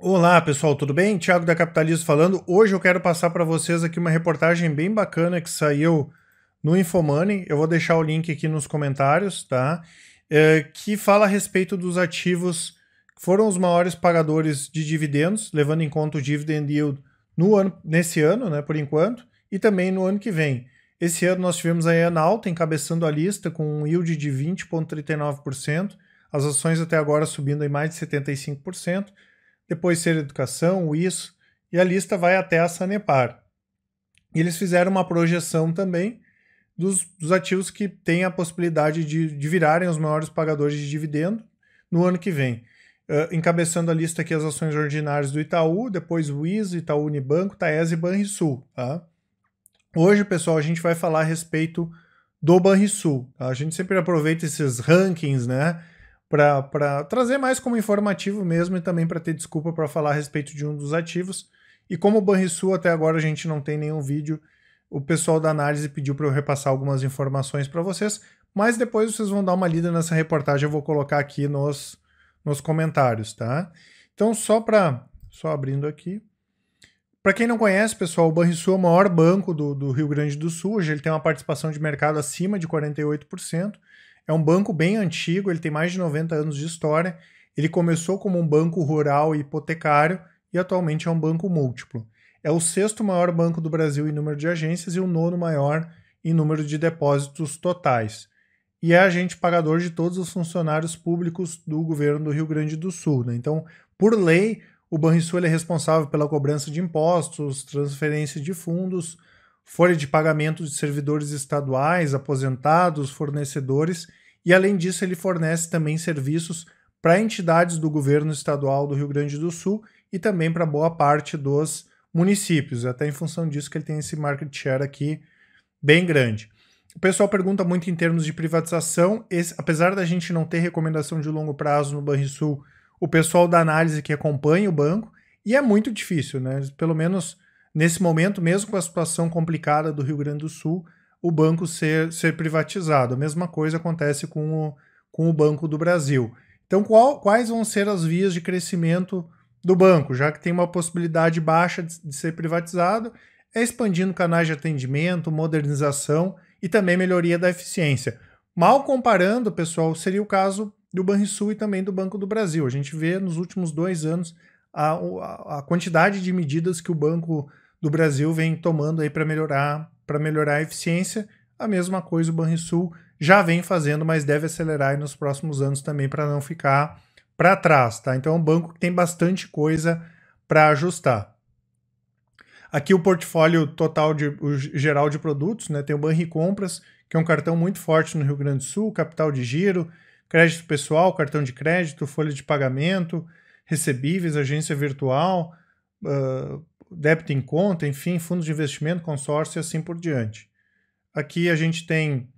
Olá pessoal, tudo bem? Tiago da Capitalismo falando. Hoje eu quero passar para vocês aqui uma reportagem bem bacana que saiu no Infomoney. Eu vou deixar o link aqui nos comentários, tá? É, que fala a respeito dos ativos que foram os maiores pagadores de dividendos, levando em conta o dividend yield no ano, nesse ano, né, por enquanto, e também no ano que vem. Esse ano nós tivemos a Enalta encabeçando a lista com um yield de 20,39%, as ações até agora subindo em mais de 75% depois ser educação, isso, e a lista vai até a Sanepar. E eles fizeram uma projeção também dos, dos ativos que têm a possibilidade de, de, virarem os maiores pagadores de dividendo no ano que vem. Uh, encabeçando a lista aqui as ações ordinárias do Itaú, depois o ISA, Itaú Unibanco, Taesa e Banrisul. Tá? Hoje, pessoal, a gente vai falar a respeito do Banrisul. Tá? A gente sempre aproveita esses rankings, né? para trazer mais como informativo mesmo e também para ter desculpa para falar a respeito de um dos ativos. E como o Banrisul até agora a gente não tem nenhum vídeo, o pessoal da análise pediu para eu repassar algumas informações para vocês, mas depois vocês vão dar uma lida nessa reportagem, eu vou colocar aqui nos, nos comentários, tá? Então só para só abrindo aqui, para quem não conhece, pessoal, o Banrisul é o maior banco do, do Rio Grande do Sul. Hoje ele tem uma participação de mercado acima de 48%. É um banco bem antigo, ele tem mais de 90 anos de história. Ele começou como um banco rural e hipotecário e atualmente é um banco múltiplo. É o sexto maior banco do Brasil em número de agências e o nono maior em número de depósitos totais. E é agente pagador de todos os funcionários públicos do governo do Rio Grande do Sul. Né? Então, por lei, o Banrisul é responsável pela cobrança de impostos, transferência de fundos, folha de pagamento de servidores estaduais, aposentados, fornecedores e, além disso, ele fornece também serviços para entidades do governo estadual do Rio Grande do Sul e também para boa parte dos municípios. Até em função disso que ele tem esse market share aqui bem grande. O pessoal pergunta muito em termos de privatização. Esse, apesar da gente não ter recomendação de longo prazo no Banrisul, o pessoal da análise que acompanha o banco, e é muito difícil, né? Pelo menos nesse momento, mesmo com a situação complicada do Rio Grande do Sul, o banco ser, ser privatizado. A mesma coisa acontece com o, com o Banco do Brasil. Então, qual, quais vão ser as vias de crescimento do banco, já que tem uma possibilidade baixa de, de ser privatizado? É expandindo canais de atendimento, modernização e também melhoria da eficiência. Mal comparando, pessoal, seria o caso do Banrisul e também do Banco do Brasil. A gente vê nos últimos dois anos a, a, a quantidade de medidas que o Banco do Brasil vem tomando aí para melhorar para melhorar a eficiência. A mesma coisa o Banrisul já vem fazendo, mas deve acelerar nos próximos anos também para não ficar para trás, tá? Então é um banco que tem bastante coisa para ajustar. Aqui o portfólio total de o geral de produtos, né? Tem o Banri Compras, que é um cartão muito forte no Rio Grande do Sul, capital de giro, crédito pessoal, cartão de crédito, folha de pagamento, recebíveis, agência virtual, uh, débito em conta, enfim, fundos de investimento, consórcio e assim por diante. Aqui a gente tem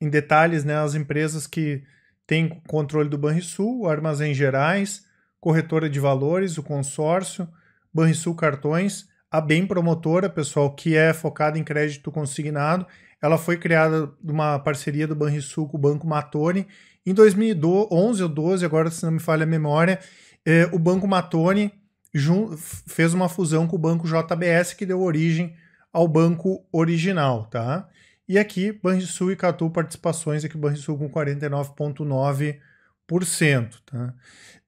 em detalhes né, as empresas que têm controle do Banrisul, Armazém Gerais, Corretora de Valores, o consórcio, Banrisul Cartões, a Bem Promotora, pessoal, que é focada em crédito consignado. Ela foi criada de uma parceria do Banrisul com o Banco Matone. Em 2011 ou 12, agora se não me falha a memória, eh, o Banco Matone fez uma fusão com o banco JBS que deu origem ao banco original, tá? E aqui Banrisul e Catu participações aqui Banrisul com 49.9%, tá?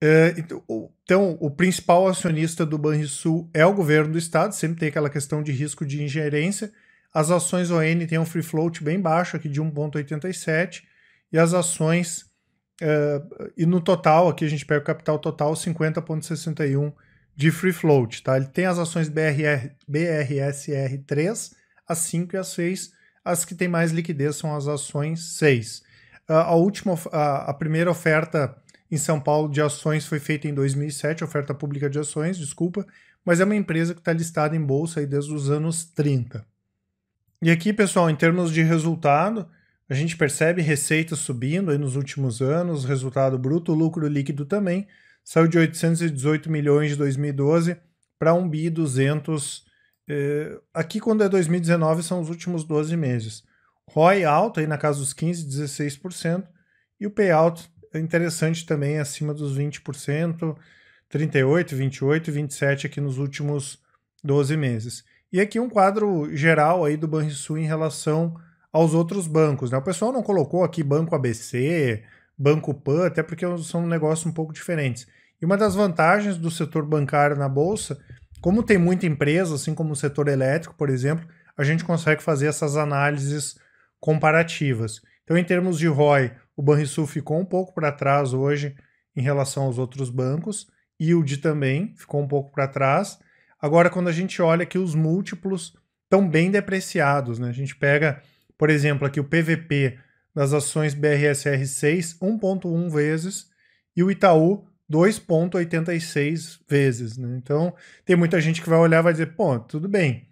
É, então, então, o principal acionista do Banrisul é o governo do estado, sempre tem aquela questão de risco de ingerência. As ações ON têm um free float bem baixo aqui de 1.87 e as ações Uh, e no total, aqui a gente pega o capital total, 50,61 de free float, tá? Ele tem as ações BRR, BRSR3, as 5 e as 6. As que têm mais liquidez são as ações 6. A, última, a, a primeira oferta em São Paulo de ações foi feita em 2007, oferta pública de ações, desculpa, mas é uma empresa que está listada em bolsa desde os anos 30. E aqui, pessoal, em termos de resultado, a gente percebe receita subindo nos últimos anos, resultado bruto, lucro líquido também, saiu de 818 milhões de 2012 para 1 bi 200. Eh, aqui, quando é 2019, são os últimos 12 meses. ROI alto, aí na casa dos 15%, 16%. E o payout é interessante também, acima dos 20%, 38%, 28% 27% aqui nos últimos 12 meses. E aqui um quadro geral aí do Banrisul em relação aos outros bancos. Né? O pessoal não colocou aqui banco ABC, Banco Pan, até porque são um negócios um pouco diferentes. E uma das vantagens do setor bancário na bolsa, como tem muita empresa, assim como o setor elétrico, por exemplo, a gente consegue fazer essas análises comparativas. Então, em termos de ROI, o Banrisul ficou um pouco para trás hoje em relação aos outros bancos, e o de também ficou um pouco para trás. Agora, quando a gente olha que os múltiplos estão bem depreciados, né? A gente pega, por exemplo, aqui o PVP das ações BRSR6 1.1 vezes e o Itaú 2.86 vezes. Né? Então, tem muita gente que vai olhar e vai dizer, pô, tudo bem,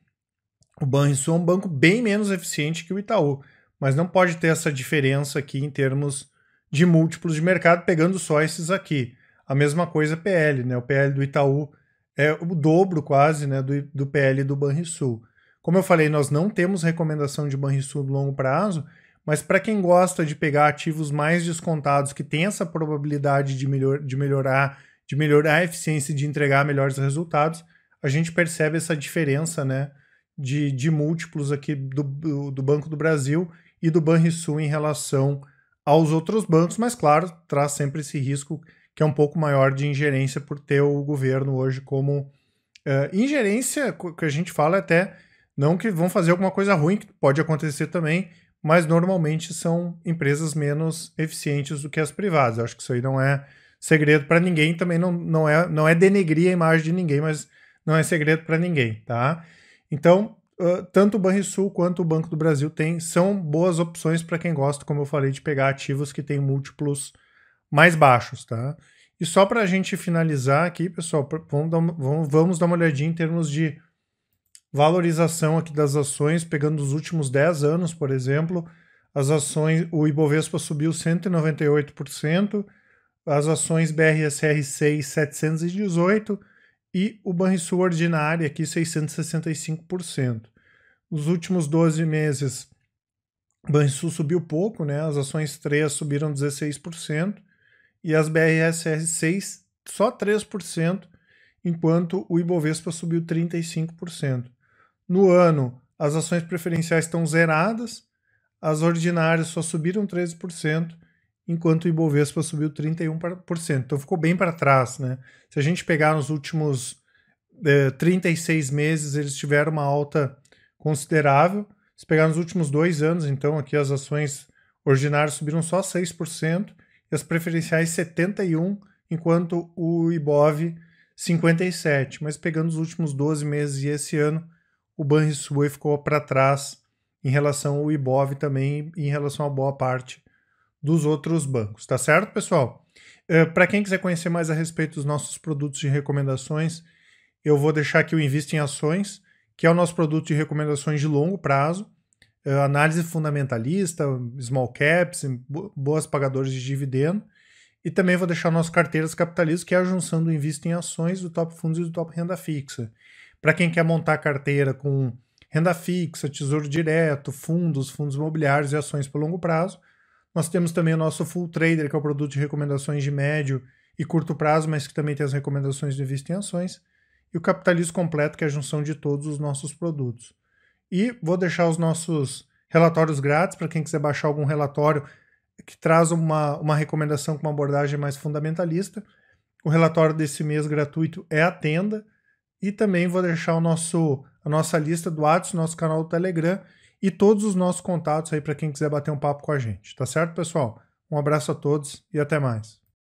o Banrisul é um banco bem menos eficiente que o Itaú, mas não pode ter essa diferença aqui em termos de múltiplos de mercado, pegando só esses aqui. A mesma coisa PL, né? O PL do Itaú é o dobro quase né, do, do PL do Banrisul. Como eu falei, nós não temos recomendação de Banrisul no longo prazo, mas para quem gosta de pegar ativos mais descontados, que tem essa probabilidade de, melhor, de melhorar, de melhorar a eficiência e de entregar melhores resultados, a gente percebe essa diferença né, de, de múltiplos aqui do, do, do Banco do Brasil e do Banrisul em relação aos outros bancos, mas claro, traz sempre esse risco que é um pouco maior de ingerência por ter o governo hoje como uh, ingerência, que a gente fala até, não que vão fazer alguma coisa ruim, que pode acontecer também, mas normalmente são empresas menos eficientes do que as privadas. Eu acho que isso aí não é segredo para ninguém, também não, não, é, não é denegrir a imagem de ninguém, mas não é segredo para ninguém, tá? Então, uh, tanto o Banrisul quanto o Banco do Brasil tem, são boas opções para quem gosta, como eu falei, de pegar ativos que têm múltiplos mais baixos, tá? E só para a gente finalizar aqui, pessoal, vamos dar, vamos, vamos dar uma olhadinha em termos de valorização aqui das ações, pegando os últimos 10 anos, por exemplo, as ações, o Ibovespa subiu 198%, as ações BRSR6 718 e o Banrisul ordinário aqui 665%. Nos últimos 12 meses, o Banrisul subiu pouco, né? As ações 3 subiram 16% e as BRSR6 só 3%, enquanto o Ibovespa subiu 35%. No ano, as ações preferenciais estão zeradas, as ordinárias só subiram 13%, enquanto o Ibovespa subiu 31%. Então ficou bem para trás. Né? Se a gente pegar nos últimos é, eh, 36 meses, eles tiveram uma alta considerável. Se pegar nos últimos dois anos, então, aqui as ações ordinárias subiram só 6% e as preferenciais 71%, enquanto o IBOV 57%. Mas pegando os últimos 12 meses e esse ano, o Banrisul ficou para trás em relação ao IBOV também, em relação a boa parte dos outros bancos, tá certo, pessoal? Uh, eh, para quem quiser conhecer mais a respeito dos nossos produtos de recomendações, eu vou deixar aqui o Invista em Ações, que é o nosso produto de recomendações de longo prazo, uh, análise fundamentalista, small caps, boas pagadores de dividendo, e também vou deixar nossas carteiras capitalistas, que é a junção do Invista em Ações, do Top Fundos e do Top Renda Fixa para quem quer montar carteira com renda fixa, tesouro direto, fundos, fundos imobiliários e ações por longo prazo. Nós temos também o nosso Full Trader, que é o produto de recomendações de médio e curto prazo, mas que também tem as recomendações de investir em ações. E o Capitalismo Completo, que é a junção de todos os nossos produtos. E vou deixar os nossos relatórios grátis para quem quiser baixar algum relatório que traz uma, uma recomendação com uma abordagem mais fundamentalista. O relatório desse mês gratuito é a tenda e também vou deixar o nosso, a nossa lista do Whats, nosso canal do Telegram e todos os nossos contatos aí para quem quiser bater um papo com a gente. Tá certo, pessoal? Um abraço a todos e até mais.